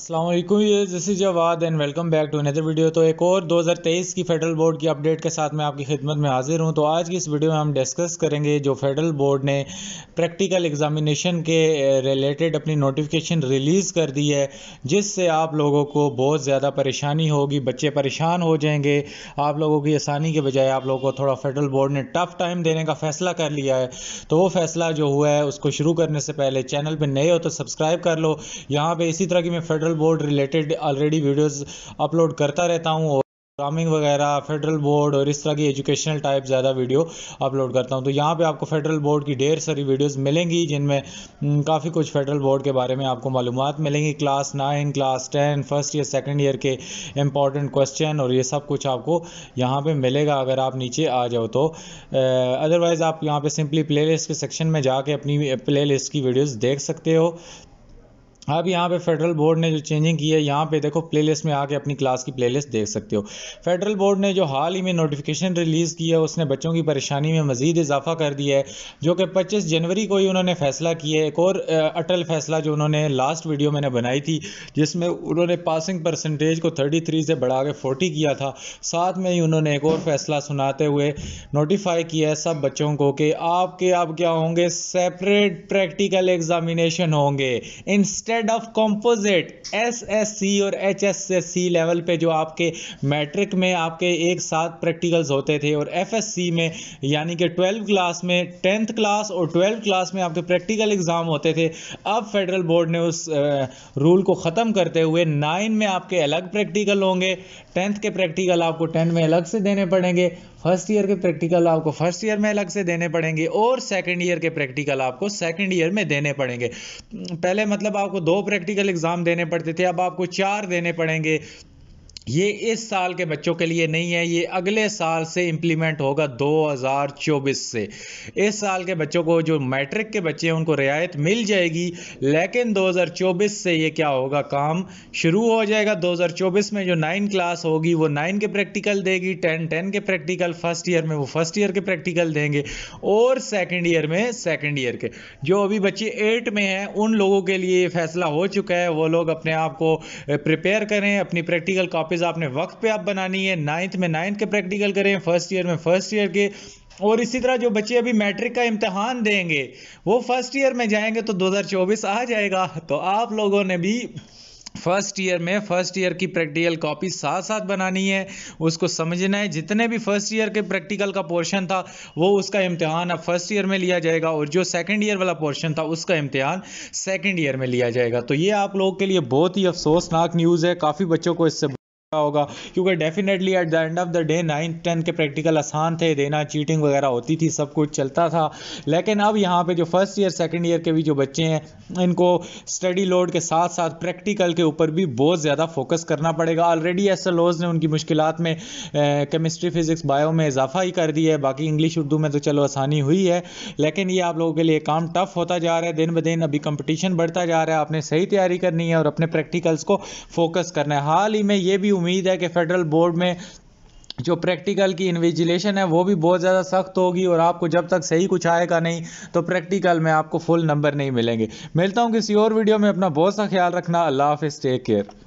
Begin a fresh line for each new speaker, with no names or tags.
असलम ये this Jawad and welcome back to another video तो एक और 2023 की फेडरल बोर्ड की अपडेट के साथ मैं आपकी खिदमत में हाजिर हूँ तो आज की इस वीडियो में हम डिस्कस करेंगे जो फेडरल बोर्ड ने प्रैक्टिकल एग्जामिनेशन के रिलेटेड eh, अपनी नोटिफिकेशन रिलीज़ कर दी है जिससे आप लोगों को बहुत ज़्यादा परेशानी होगी बच्चे परेशान हो जाएंगे आप लोगों की आसानी के बजाय आप लोगों को थोड़ा फेडरल बोर्ड ने टफ़ टाइम देने का फ़ैसला कर लिया है तो वो फ़ैसला जो हुआ है उसको शुरू करने से पहले चैनल पर नए हो तो सब्सक्राइब कर लो यहाँ पर इसी तरह की मैं federal board related already videos upload करता रहता हूँ और प्रोग्रामिंग वगैरह फेडरल बोर्ड और इस तरह की एजुकेशनल टाइप ज़्यादा वीडियो अपलोड करता हूँ तो यहाँ पे आपको फेडरल बोर्ड की ढेर सारी वीडियोस मिलेंगी जिनमें हम्म, काफ़ी कुछ फेडरल बोर्ड के बारे में आपको मालूम मिलेंगी class nine class ten first year second year के इंपॉर्टेंट क्वेश्चन और ये सब कुछ आपको यहाँ पर मिलेगा अगर आप नीचे आ जाओ तो अदरवाइज़ आप यहाँ पर सिंपली प्ले के सेक्शन में जाके अपनी प्ले की वीडियोज़ देख सकते हो अब यहाँ पे फेडरल बोर्ड ने जो चेंजिंग की है यहाँ पे देखो प्लेलिस्ट में आके अपनी क्लास की प्लेलिस्ट देख सकते हो फेडरल बोर्ड ने जो हाल ही में नोटिफिकेशन रिलीज़ की है उसने बच्चों की परेशानी में मजीद इजाफा कर दिया है जो कि 25 जनवरी को ही उन्होंने फैसला किया है एक और अटल फैसला जो उन्होंने लास्ट वीडियो मैंने बनाई थी जिसमें उन्होंने पासिंग परसेंटेज को थर्टी से बढ़ा के फोर्टी किया था साथ में ही उन्होंने एक और फैसला सुनाते हुए नोटिफाई किया है सब बच्चों को कि आपके आप क्या होंगे सेपरेट प्रैक्टिकल एग्जामिनेशन होंगे instant instead of composite S S C और H S S C level पे जो आपके मैट्रिक में आपके एक साथ प्रैक्टिकल्स होते थे और एफ एस सी में यानी कि ट्वेल्व क्लास में टेंथ क्लास और ट्वेल्व क्लास में आपके प्रैक्टिकल एग्ज़ाम होते थे अब फेडरल बोर्ड ने उस रूल को ख़त्म करते हुए नाइन में आपके अलग प्रैक्टिकल होंगे टेंथ के प्रैक्टिकल आपको टेंथ में अलग से देने पड़ेंगे फर्स्ट ईयर के प्रैक्टिकल आपको फर्स्ट ईयर में अलग से देने पड़ेंगे और सेकंड ईयर के प्रैक्टिकल आपको सेकंड ईयर में देने पड़ेंगे पहले मतलब आपको दो प्रैक्टिकल एग्ज़ाम देने पड़ते थे अब आपको चार देने पड़ेंगे ये इस साल के बच्चों के लिए नहीं है ये अगले साल से इम्प्लीमेंट होगा 2024 से इस साल के बच्चों को जो मैट्रिक के बच्चे हैं उनको रियायत मिल जाएगी लेकिन 2024 से ये क्या होगा काम शुरू हो जाएगा 2024 में जो नाइन क्लास होगी वो नाइन के प्रैक्टिकल देगी टेन टेन के प्रैक्टिकल फर्स्ट ईयर में वो फर्स्ट ईयर के प्रैक्टिकल देंगे और सेकेंड ईयर में सेकेंड ईयर के जो अभी बच्चे एट में हैं उन लोगों के लिए फैसला हो चुका है वो लोग अपने आप को प्रिपेयर करें अपनी प्रैक्टिकल कॉपी क्विज आपने वक्त पे आप बनानी है नाइन्थ में नाइन्थ के प्रैक्टिकल करें फर्स्ट ईयर में फर्स्ट ईयर के और इसी तरह जो बच्चे अभी मैट्रिक का इम्तहान देंगे वो फर्स्ट ईयर में जाएंगे तो 2024 आ जाएगा तो आप लोगों ने भी फर्स्ट ईयर में फर्स्ट ईयर की प्रैक्टिकल कॉपी साथ साथ बनानी है उसको समझना है जितने भी फर्स्ट ईयर के प्रैक्टिकल का पोर्शन था वो उसका इम्तहान अब फर्स्ट ईयर में लिया जाएगा और जो सेकंड ईयर वाला पोर्शन था उसका इम्तहान सेकंड ईयर में लिया जाएगा तो ये आप लोगों के लिए बहुत ही अफसोसनाक न्यूज़ है काफ़ी बच्चों को इससे होगा क्योंकि definitely at the end of the day ninth tenth के प्रैक्टिकल आसान थे देना चीटिंग वगैरह होती थी सब कुछ चलता था लेकिन अब यहाँ पे जो फर्स्ट ईयर सेकेंड ईयर के भी जो बच्चे हैं इनको स्टडी लोड के साथ साथ प्रैक्टिकल के ऊपर भी बहुत ज़्यादा फोकस करना पड़ेगा ऑलरेडी एस एल ओज ने उनकी मुश्किल में केमिस्ट्री फिजिक्स बायो में इजाफा ही कर दिया है बाकी इंग्लिश उर्दू में तो चलो आसानी हुई है लेकिन ये आप लोगों के लिए काम टफ होता जा रहा है दिन ब दिन अभी कंपटीशन बढ़ता जा रहा है आपने सही तैयारी करनी है और अपने प्रैक्टिकल्स को फोकस करना है हाल ही में ये भी उम्मीद है कि फेडरल बोर्ड में जो प्रैक्टिकल की इन्विजिलेशन है वो भी बहुत ज़्यादा सख्त होगी और आपको जब तक सही कुछ आएगा नहीं तो प्रैक्टिकल में आपको फुल नंबर नहीं मिलेंगे मिलता हूँ किसी और वीडियो में अपना बहुत सा ख्याल रखना अल्लाह हाफि टेक केयर